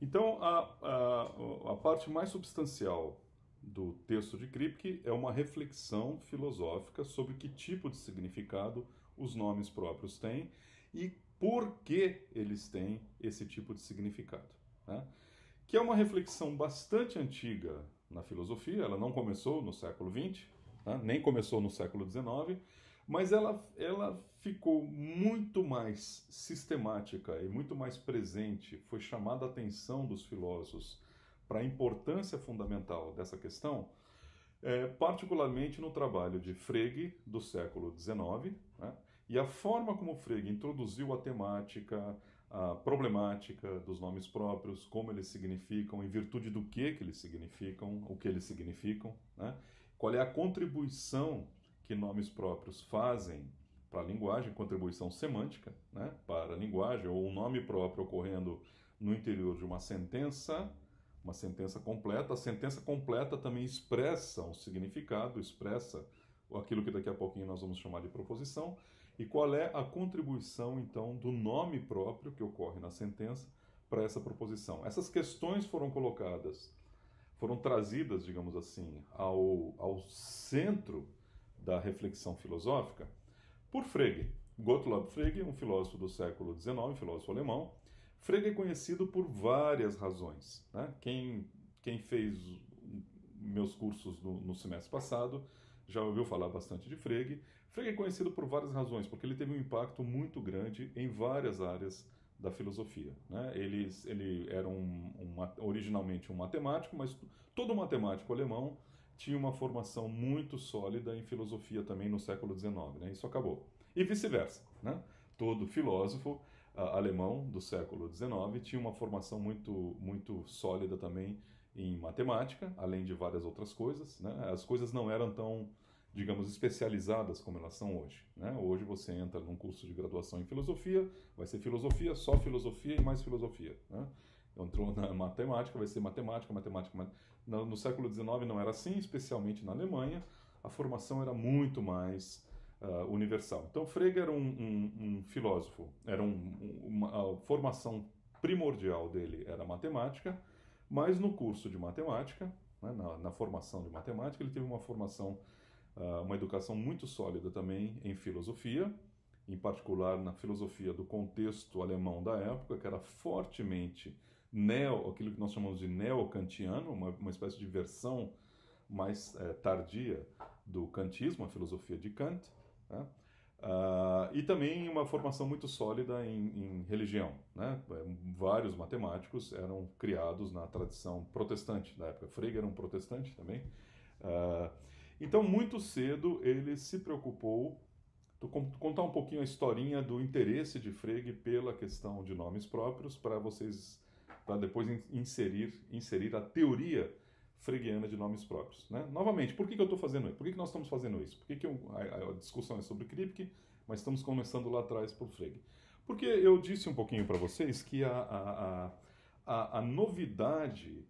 Então, a, a, a parte mais substancial do texto de Kripke é uma reflexão filosófica sobre que tipo de significado os nomes próprios têm e por que eles têm esse tipo de significado. Né? Que é uma reflexão bastante antiga na filosofia, ela não começou no século XX, né? nem começou no século XIX, mas ela, ela ficou muito mais sistemática e muito mais presente, foi chamada a atenção dos filósofos para a importância fundamental dessa questão, é, particularmente no trabalho de Frege, do século XIX, né? e a forma como Frege introduziu a temática, a problemática dos nomes próprios, como eles significam, em virtude do que, que eles significam, o que eles significam, né? qual é a contribuição que nomes próprios fazem para a linguagem, contribuição semântica né, para a linguagem, ou um nome próprio ocorrendo no interior de uma sentença, uma sentença completa. A sentença completa também expressa um significado, expressa aquilo que daqui a pouquinho nós vamos chamar de proposição. E qual é a contribuição, então, do nome próprio que ocorre na sentença para essa proposição? Essas questões foram colocadas, foram trazidas, digamos assim, ao, ao centro da reflexão filosófica por Frege. Gottlob Frege, um filósofo do século XIX, um filósofo alemão. Frege é conhecido por várias razões. Né? Quem, quem fez meus cursos no, no semestre passado já ouviu falar bastante de Frege. Frege é conhecido por várias razões, porque ele teve um impacto muito grande em várias áreas da filosofia. Né? Ele, ele era um, um, originalmente um matemático, mas todo matemático alemão tinha uma formação muito sólida em filosofia também no século XIX. Né? Isso acabou. E vice-versa. Né? Todo filósofo uh, alemão do século XIX tinha uma formação muito, muito sólida também em matemática, além de várias outras coisas. Né? As coisas não eram tão, digamos, especializadas como elas são hoje. Né? Hoje você entra num curso de graduação em filosofia, vai ser filosofia, só filosofia e mais filosofia. Né? entrou na matemática, vai ser matemática, matemática. mas No, no, século XIX não era assim, especialmente na Alemanha, a formação era muito mais uh, universal. Então Frege era um, um, um filósofo, era um, uma, a formação primordial dele era matemática, mas no curso de matemática, né, na, na, formação de matemática, ele teve uma formação, uh, uma educação muito sólida também em filosofia, em particular na filosofia do contexto alemão da época, que era fortemente neo, aquilo que nós chamamos de neo uma, uma espécie de versão mais é, tardia do kantismo, a filosofia de Kant, né? Ah, e também uma formação muito sólida em, em religião. Né? É, vários matemáticos eram criados na tradição protestante da época. Frege era um protestante também. Ah, então, muito cedo, ele se preocupou contar um pouquinho a historinha do interesse de Frege pela questão de nomes próprios para vocês para depois inserir, inserir a teoria freguiana de nomes próprios. Né? Novamente, por que, que eu estou fazendo isso? Por que, que nós estamos fazendo isso? Por que, que eu, a, a, discussão é sobre Kripke, mas estamos começando lá atrás por Frege? Porque eu disse um pouquinho para vocês que a, a, a, a, novidade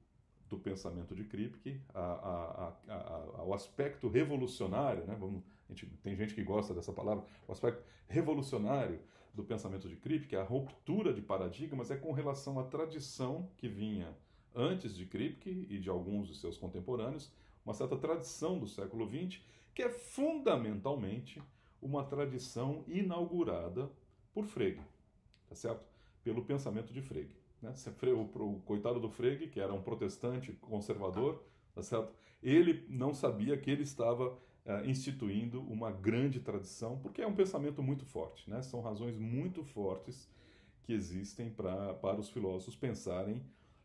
do pensamento de Kripke, a, a, o aspecto revolucionário, né? Vamos, gente, tem gente que gosta dessa palavra, o aspecto revolucionário do pensamento de Kripke, é a ruptura de paradigmas, é com relação à tradição que vinha antes de Kripke e de alguns de seus contemporâneos, uma certa tradição do século XX, que é fundamentalmente uma tradição inaugurada por Frege, tá certo? Pelo pensamento de Frege. Né? O, coitado do Frege, que era um protestante conservador, tá certo? Ele não sabia que ele estava uh, instituindo uma grande tradição, porque é um pensamento muito forte, né? são razões muito fortes que existem pra, para os filósofos pensarem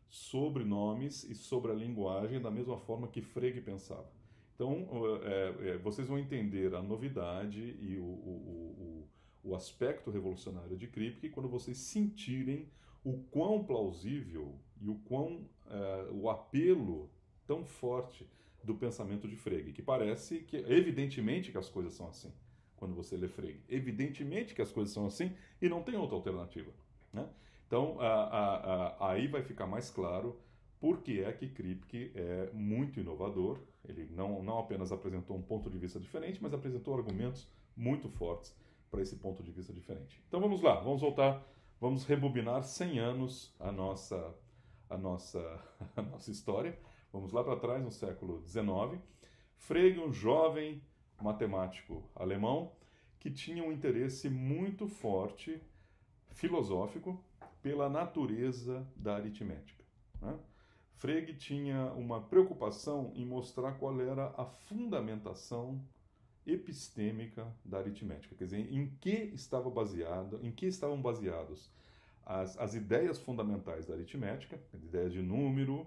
sobre nomes e sobre a linguagem da mesma forma que Frege pensava. Então, é, é, vocês vão entender a novidade e o, o, o, o aspecto revolucionário de Kripke quando vocês sentirem o quão plausível e o quão o apelo tão forte do pensamento de Frege, que parece que evidentemente que as coisas são assim quando você lê Frege. Evidentemente que as coisas são assim e não tem outra alternativa. Né? Então a, a, a, aí vai ficar mais claro por que é que Kripke é muito inovador. Ele não, não apenas apresentou um ponto de vista diferente, mas apresentou argumentos muito fortes para esse ponto de vista diferente. Então vamos lá, vamos voltar, vamos rebobinar 100 anos a nossa, a nossa, a nossa história. Vamos lá para trás, no século XIX. Frege, um jovem matemático alemão, que tinha um interesse muito forte filosófico pela natureza da aritmética. Né? Frege tinha uma preocupação em mostrar qual era a fundamentação epistêmica da aritmética, quer dizer, em que estava baseado, em que estavam baseados as, as ideias fundamentais da aritmética, ideias de número,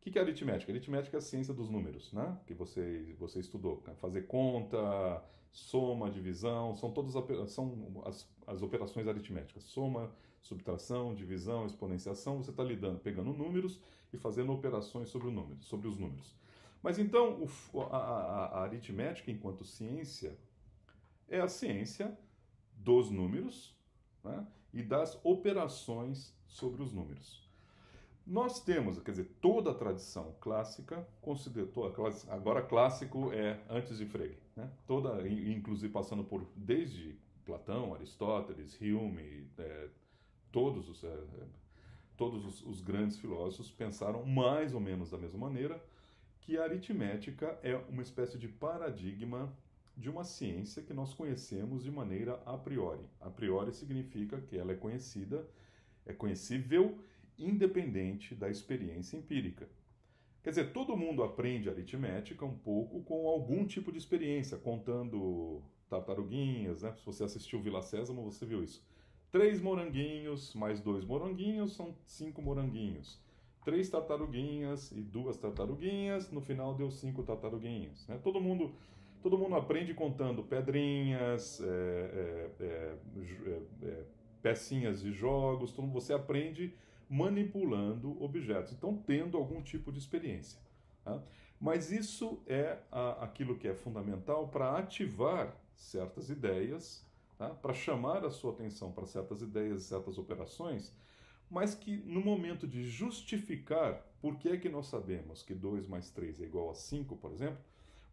o que, que é aritmética? Aritmética é a ciência dos números, né? Que você, você estudou. Né? Fazer conta, soma, divisão, são todas são as, as operações aritméticas. Soma, subtração, divisão, exponenciação. Você está lidando, pegando números e fazendo operações sobre, o número, sobre os números. Mas então, o, a, a, a aritmética enquanto ciência é a ciência dos números né? e das operações sobre os números. Nós temos, quer dizer, toda a tradição clássica considerou, agora clássico é antes de Frege, né? toda, inclusive passando por desde Platão, Aristóteles, Hume, é, todos os, é, é, todos os, os, grandes filósofos pensaram mais ou menos da mesma maneira que a aritmética é uma espécie de paradigma de uma ciência que nós conhecemos de maneira a priori. A priori significa que ela é conhecida, é conhecível independente da experiência empírica. Quer dizer, todo mundo aprende aritmética um pouco com algum tipo de experiência, contando tartaruguinhas, né? Se você assistiu Vila Sésamo, você viu isso. Três moranguinhos mais dois moranguinhos são cinco moranguinhos. Três tartaruguinhas e duas tartaruguinhas, no final deu cinco tartaruguinhas. Né? Todo mundo todo mundo aprende contando pedrinhas, é, é, é, pecinhas de jogos, todo mundo, você aprende manipulando objetos, então tendo algum tipo de experiência. Tá? Mas isso é a, aquilo que é fundamental para ativar certas ideias, tá? para chamar a sua atenção para certas ideias e certas operações, mas que no momento de justificar por que é que nós sabemos que 2 mais 3 é igual a 5, por exemplo,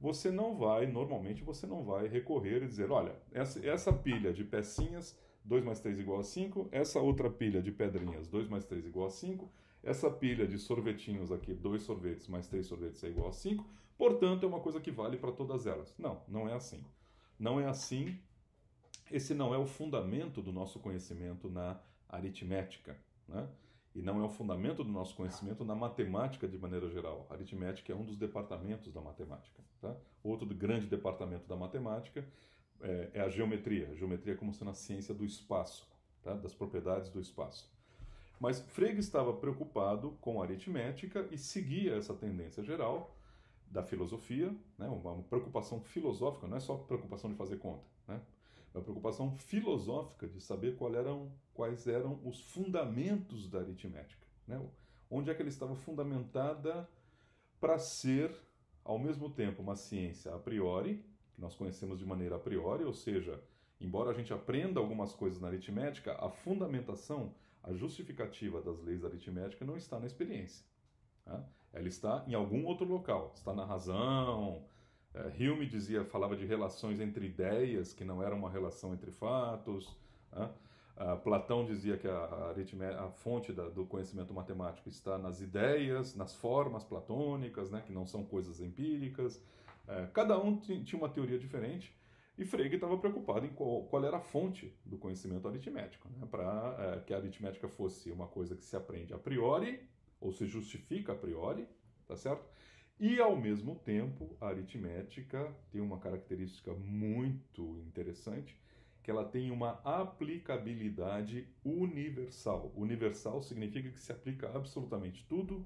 você não vai, normalmente você não vai recorrer e dizer, olha, essa, essa pilha de pecinhas 2 mais 3 igual a 5. Essa outra pilha de pedrinhas, 2 mais 3 igual a 5. Essa pilha de sorvetinhos aqui, 2 sorvetes mais 3 sorvetes é igual a 5. Portanto, é uma coisa que vale para todas elas. Não, não é assim. Não é assim. Esse não é o fundamento do nosso conhecimento na aritmética. Né? E não é o fundamento do nosso conhecimento na matemática de maneira geral. A aritmética é um dos departamentos da matemática. Tá? Outro grande departamento da matemática é, é a geometria. A geometria é como sendo a ciência do espaço, tá? das propriedades do espaço. Mas Frege estava preocupado com a aritmética e seguia essa tendência geral da filosofia, né? uma preocupação filosófica, não é só preocupação de fazer conta, né? É uma preocupação filosófica de saber eram, quais eram os fundamentos da aritmética, né? onde é que ela estava fundamentada para ser, ao mesmo tempo, uma ciência a priori, que nós conhecemos de maneira a priori, ou seja, embora a gente aprenda algumas coisas na aritmética, a fundamentação, a justificativa das leis da aritmética não está na experiência. Né? Ela está em algum outro local, está na razão. É, Hume dizia, falava de relações entre ideias que não era uma relação entre fatos. Né? Uh, Platão dizia que a, a fonte da, do conhecimento matemático está nas ideias, nas formas platônicas, né, que não são coisas empíricas. Uh, cada um tinha uma teoria diferente e Frege estava preocupado em qual, qual, era a fonte do conhecimento aritmético. Né, Para uh, é, que a aritmética fosse uma coisa que se aprende a priori, ou se justifica a priori, tá certo? E, ao mesmo tempo, a aritmética tem uma característica muito interessante, que ela tem uma aplicabilidade universal. Universal significa que se aplica absolutamente tudo.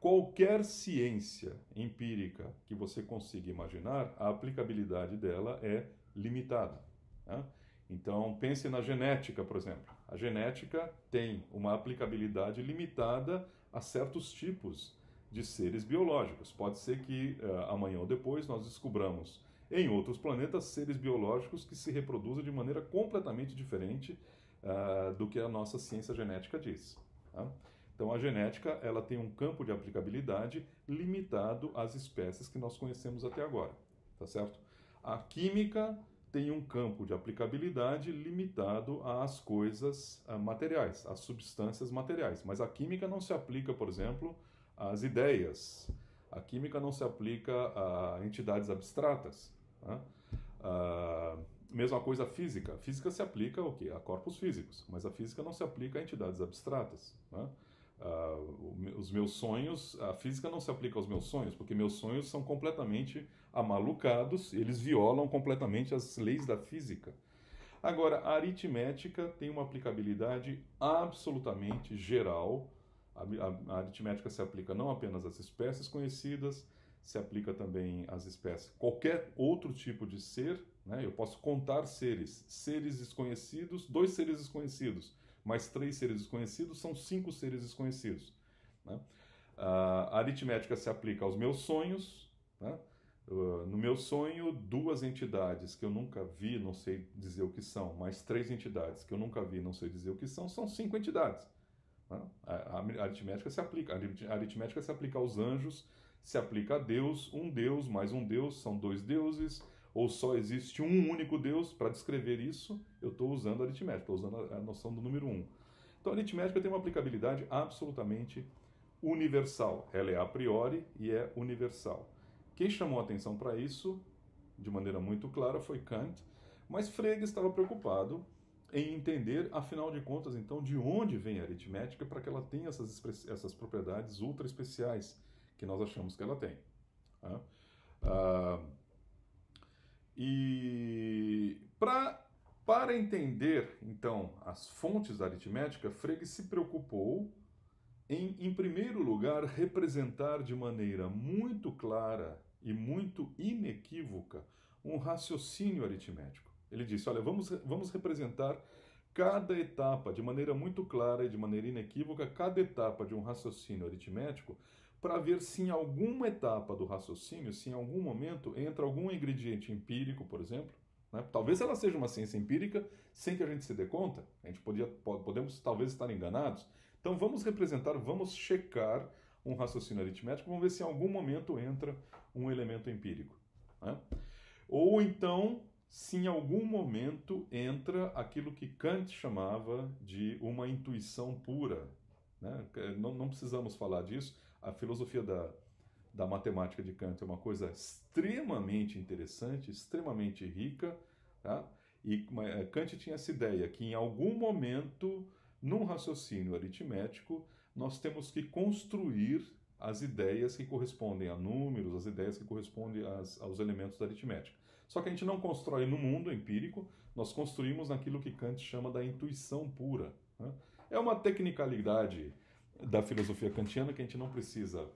Qualquer ciência empírica que você consiga imaginar, a aplicabilidade dela é limitada. Né? Então, pense na genética, por exemplo. A genética tem uma aplicabilidade limitada a certos tipos de seres biológicos. Pode ser que uh, amanhã ou depois nós descubramos em outros planetas, seres biológicos que se reproduzem de maneira completamente diferente uh, do que a nossa ciência genética diz. Tá? Então, a genética ela tem um campo de aplicabilidade limitado às espécies que nós conhecemos até agora, tá certo? A química tem um campo de aplicabilidade limitado às coisas uh, materiais, às substâncias materiais. Mas a química não se aplica, por exemplo, às ideias. A química não se aplica a entidades abstratas. Né? Ah, mesma coisa física. Física se aplica o quê? A corpos físicos, mas a física não se aplica a entidades abstratas. Né? Uh, os meus sonhos, a física não se aplica aos meus sonhos, porque meus sonhos são completamente amalucados, eles violam completamente as leis da física. Agora, a aritmética tem uma aplicabilidade absolutamente geral. A, a, a aritmética se aplica não apenas às espécies conhecidas, se aplica também às espécies. Qualquer outro tipo de ser, né? eu posso contar seres, seres desconhecidos, dois seres desconhecidos, mais três seres desconhecidos, são cinco seres desconhecidos. Né? A ah, aritmética se aplica aos meus sonhos. Né? Ah, no meu sonho, duas entidades que eu nunca vi, não sei dizer o que são, mais três entidades que eu nunca vi, não sei dizer o que são, são cinco entidades. Né. A aritmética se aplica. A aritmética se aplica aos anjos se aplica a Deus, um Deus mais um Deus, são dois deuses, ou só existe um único Deus. Para descrever isso, eu estou usando aritmética, estou usando a, noção do número Um. Então, a aritmética tem uma aplicabilidade absolutamente universal. Ela é a priori e é universal. Quem chamou atenção para isso, de maneira muito clara, foi Kant, mas Frege estava preocupado em entender, afinal de contas, então, de onde vem a aritmética para que ela tenha essas, essas propriedades ultra especiais que nós achamos que ela tem. Né? Ah, e pra, para entender, então, as fontes da aritmética, Frege se preocupou em, em primeiro lugar, representar de maneira muito clara e muito inequívoca um raciocínio aritmético. Ele disse: olha, vamos, vamos representar cada etapa de maneira muito clara e de maneira inequívoca, cada etapa de um raciocínio aritmético para ver se em alguma etapa do raciocínio, se em algum momento entra algum ingrediente empírico, por exemplo. Né? Talvez ela seja uma ciência empírica sem que a gente se dê conta. A gente podia, podemos talvez estar enganados. Então vamos representar, vamos checar um raciocínio aritmético, vamos ver se em algum momento entra um elemento empírico. Né? Ou então, se em algum momento entra aquilo que Kant chamava de uma intuição pura, né? Eh, não, não precisamos falar disso. A filosofia da, da matemática de Kant é uma coisa extremamente interessante, extremamente rica. Tá? E eh, Kant tinha essa ideia que em algum momento, num raciocínio aritmético, nós temos que construir as ideias que correspondem a números, as ideias que correspondem às, aos elementos da aritmética. Só que a gente não constrói no mundo empírico, nós construímos naquilo que Kant chama da intuição pura. Né? É uma tecnicalidade da filosofia kantiana que a gente não precisa,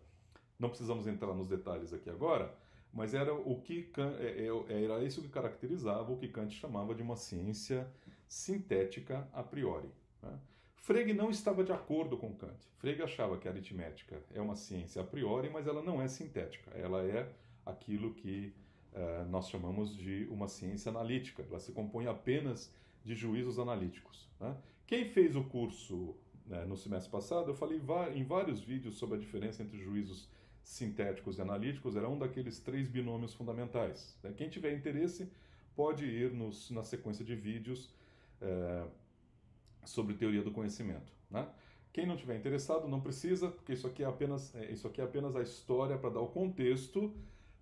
não precisamos entrar nos detalhes aqui agora, mas era o que é, é, é, era isso que caracterizava o que Kant chamava de uma ciência sintética a priori. Né? Frege não estava de acordo com Kant. Frege achava que a aritmética é uma ciência a priori, mas ela não é sintética. Ela é aquilo que eh, nós chamamos de uma ciência analítica. Ela se compõe apenas de juízos analíticos. Né? Quem fez o curso né, no semestre passado, eu falei em vários vídeos sobre a diferença entre juízos sintéticos e analíticos, era um daqueles três binômios fundamentais. Né? Quem tiver interesse pode ir nos, na sequência de vídeos é, sobre teoria do conhecimento. Né? Quem não tiver interessado não precisa, porque isso aqui é apenas, é, isso aqui é apenas a história para dar o contexto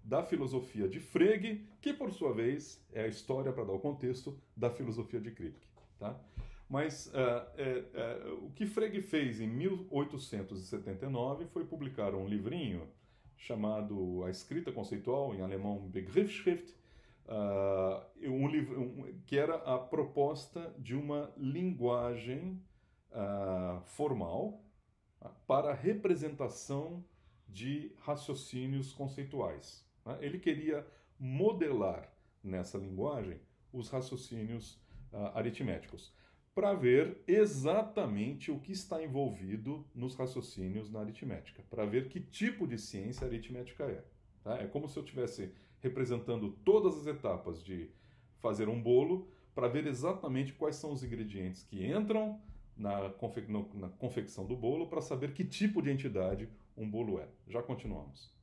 da filosofia de Frege, que por sua vez é a história para dar o contexto da filosofia de Kripke. Tá? Mas uh, é, é, o que Frege fez em 1879 foi publicar um livrinho chamado A Escrita Conceitual, em alemão Begriffsschrift, uh, um livro, um, que era a proposta de uma linguagem uh, formal tá? para a representação de raciocínios conceituais. Né? Ele queria modelar nessa linguagem os raciocínios uh, aritméticos para ver exatamente o que está envolvido nos raciocínios na aritmética, para ver que tipo de ciência a aritmética é. Tá? É como se eu estivesse representando todas as etapas de fazer um bolo para ver exatamente quais são os ingredientes que entram na, confe na confecção do bolo para saber que tipo de entidade um bolo é. Já continuamos.